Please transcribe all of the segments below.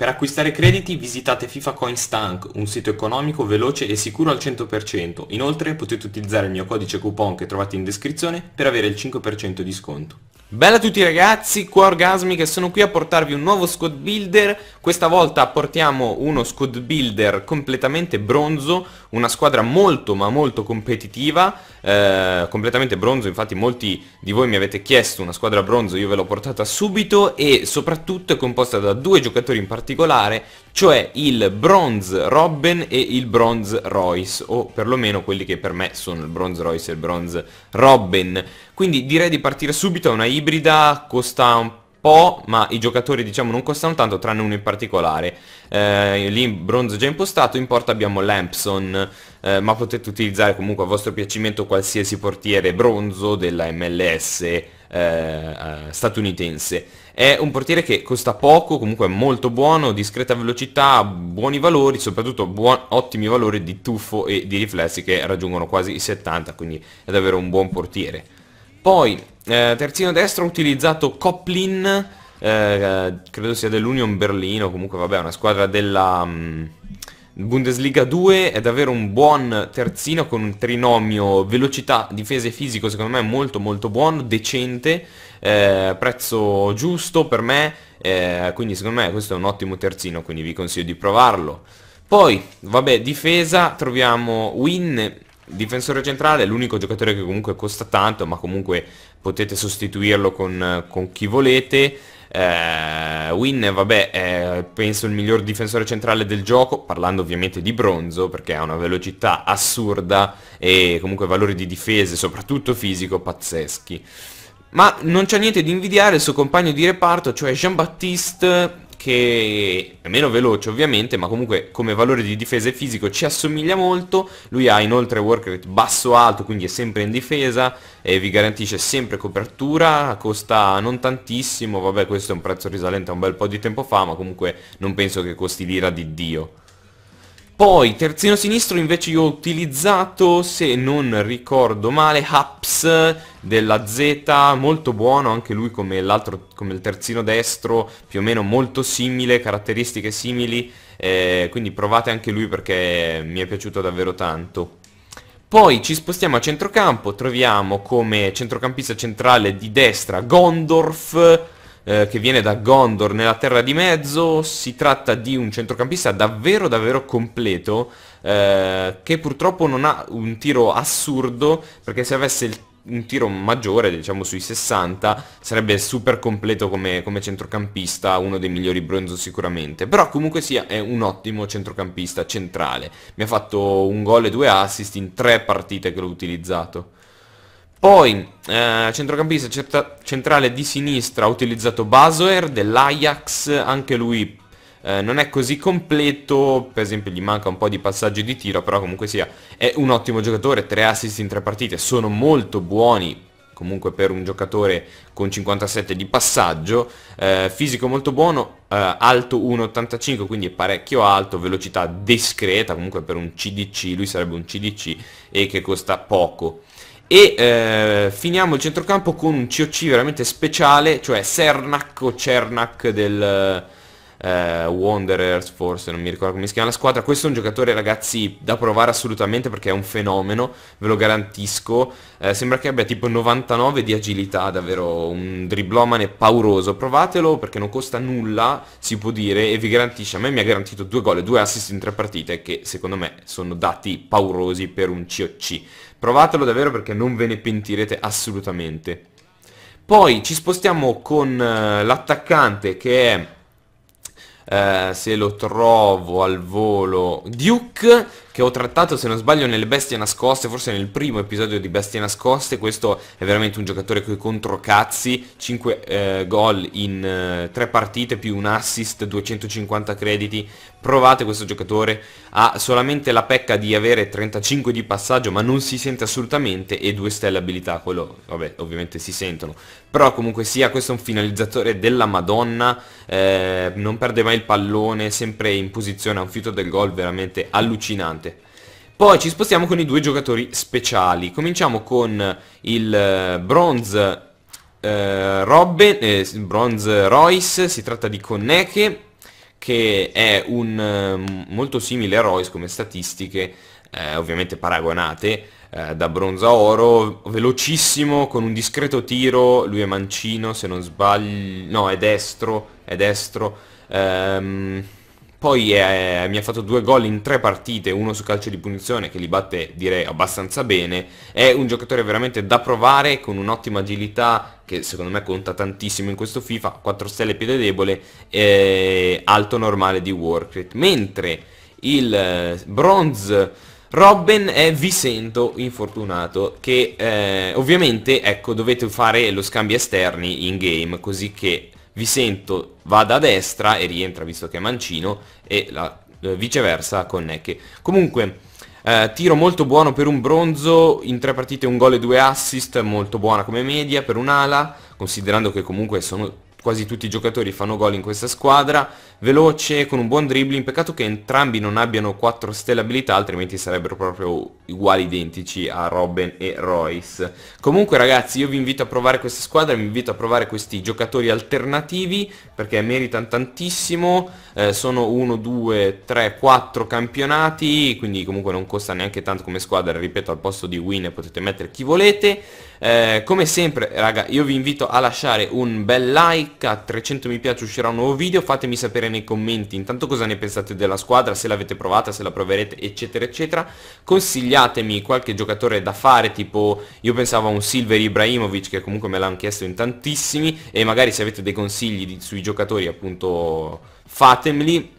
Per acquistare crediti visitate FIFA Coin Stank, un sito economico, veloce e sicuro al 100%. Inoltre potete utilizzare il mio codice coupon che trovate in descrizione per avere il 5% di sconto. Bella a tutti ragazzi, qua Orgasmi che sono qui a portarvi un nuovo squad builder Questa volta portiamo uno squad builder completamente bronzo Una squadra molto ma molto competitiva eh, Completamente bronzo, infatti molti di voi mi avete chiesto una squadra bronzo Io ve l'ho portata subito e soprattutto è composta da due giocatori in particolare cioè il Bronze Robben e il Bronze Royce, o perlomeno quelli che per me sono il Bronze Royce e il Bronze Robben. Quindi direi di partire subito, è una ibrida, costa un po', ma i giocatori diciamo non costano tanto, tranne uno in particolare. Eh, lì bronzo già impostato, in porta abbiamo Lampson, eh, ma potete utilizzare comunque a vostro piacimento qualsiasi portiere bronzo della MLS eh, eh, statunitense. È un portiere che costa poco, comunque è molto buono, discreta velocità, buoni valori, soprattutto buon, ottimi valori di tuffo e di riflessi che raggiungono quasi i 70, quindi è davvero un buon portiere. Poi, eh, terzino destro ho utilizzato Coplin, eh, credo sia dell'Union Berlino, comunque vabbè, una squadra della... Mh, mm, Bundesliga 2 è davvero un buon terzino con un trinomio velocità, difesa e fisico secondo me molto molto buono, decente, eh, prezzo giusto per me, eh, quindi secondo me questo è un ottimo terzino, quindi vi consiglio di provarlo. Poi, vabbè, difesa, troviamo Win, difensore centrale, l'unico giocatore che comunque costa tanto, ma comunque potete sostituirlo con, con chi volete. Eh, Win, vabbè, è penso il miglior difensore centrale del gioco, parlando ovviamente di bronzo, perché ha una velocità assurda e comunque valori di difese, soprattutto fisico, pazzeschi. Ma non c'è niente di invidiare il suo compagno di reparto, cioè Jean-Baptiste che è meno veloce ovviamente ma comunque come valore di difesa e fisico ci assomiglia molto lui ha inoltre work rate basso alto quindi è sempre in difesa e vi garantisce sempre copertura costa non tantissimo vabbè questo è un prezzo risalente a un bel po' di tempo fa ma comunque non penso che costi l'ira di Dio poi, terzino sinistro invece io ho utilizzato, se non ricordo male, Haps della Z, molto buono anche lui come, come il terzino destro, più o meno molto simile, caratteristiche simili, eh, quindi provate anche lui perché mi è piaciuto davvero tanto. Poi ci spostiamo a centrocampo, troviamo come centrocampista centrale di destra Gondorf, eh, che viene da Gondor nella Terra di Mezzo, si tratta di un centrocampista davvero davvero completo eh, che purtroppo non ha un tiro assurdo perché se avesse il un tiro maggiore, diciamo sui 60, sarebbe super completo come, come, centrocampista, uno dei migliori bronzo sicuramente, però comunque sia è un ottimo centrocampista centrale, mi ha fatto un gol e due assist in tre partite che l'ho utilizzato. Poi, eh, centrocampista centrale di sinistra ha utilizzato Basoer dell'Ajax, anche lui eh, non è così completo, per esempio gli manca un po' di passaggi di tiro, però comunque sia è un ottimo giocatore, tre assist in tre partite sono molto buoni comunque per un giocatore con 57 di passaggio, eh, fisico molto buono, eh, alto 1,85 quindi è parecchio alto, velocità discreta, comunque per un CDC, lui sarebbe un CDC e che costa poco e eh, finiamo il centrocampo con un COC veramente speciale, cioè Cernac o Cernac del eh, Wanderers forse, non mi ricordo come si chiama la squadra. Questo è un giocatore ragazzi da provare assolutamente perché è un fenomeno, ve lo garantisco. Eh, sembra che abbia tipo 99 di agilità, davvero un driblomane pauroso. Provatelo perché non costa nulla, si può dire, e vi garantisce, a me mi ha garantito due gol e due assist in tre partite che secondo me sono dati paurosi per un COC. Provatelo davvero perché non ve ne pentirete assolutamente. Poi ci spostiamo con uh, l'attaccante che è eh, se lo trovo al volo Duke che ho trattato se non sbaglio nelle Bestie Nascoste, forse nel primo episodio di Bestie Nascoste, questo è veramente un giocatore coi controcazzi, 5 eh, gol in eh, 3 partite più un assist, 250 crediti, provate questo giocatore, ha solamente la pecca di avere 35 di passaggio ma non si sente assolutamente e 2 stelle abilità, quello vabbè ovviamente si sentono, però comunque sia questo è un finalizzatore della Madonna, eh, non perde mai il pallone, sempre in posizione a un fito del gol veramente allucinante. Poi ci spostiamo con i due giocatori speciali. Cominciamo con il eh, bronze, eh, Robin, eh, bronze Royce, si tratta di Konneke, che è un, ehm, molto simile a Royce come statistiche, eh, ovviamente paragonate, eh, da bronzo a oro, velocissimo, con un discreto tiro, lui è mancino se non sbaglio, no è destro, è destro, ehm, poi eh, mi ha fatto due gol in tre partite, uno su calcio di punizione che li batte direi abbastanza bene, è un giocatore veramente da provare con un'ottima agilità che secondo me conta tantissimo in questo FIFA, 4 stelle piede debole e alto normale di workrate, mentre il eh, bronze Robben è Vicento infortunato che eh, ovviamente ecco, dovete fare lo scambio esterni in game così che vi sento vada a destra e rientra visto che è mancino e la, eh, viceversa con Neke. Comunque, eh, tiro molto buono per un bronzo, in tre partite un gol e due assist, molto buona come media per un'ala, considerando che comunque sono quasi tutti i giocatori fanno gol in questa squadra veloce, con un buon dribbling, peccato che entrambi non abbiano 4 stelle abilità, altrimenti sarebbero proprio uguali identici a Robben e Royce. Comunque ragazzi io vi invito a provare questa squadra, vi invito a provare questi giocatori alternativi, perché meritano tantissimo, eh, sono 1, 2, 3, 4 campionati, quindi comunque non costa neanche tanto come squadra, ripeto al posto di win potete mettere chi volete. Eh, come sempre raga io vi invito a lasciare un bel like, a 300 mi piace uscirà un nuovo video, fatemi sapere nei commenti intanto cosa ne pensate della squadra, se l'avete provata, se la proverete, eccetera, eccetera. Consigliatemi qualche giocatore da fare, tipo io pensavo a un Silver Ibrahimovic che comunque me l'hanno chiesto in tantissimi e magari se avete dei consigli di, sui giocatori appunto fatemeli.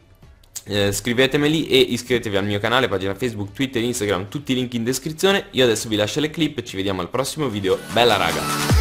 Eh, scrivetemeli e iscrivetevi al mio canale, pagina Facebook, Twitter, Instagram, tutti i link in descrizione. Io adesso vi lascio le clip, ci vediamo al prossimo video. Bella raga!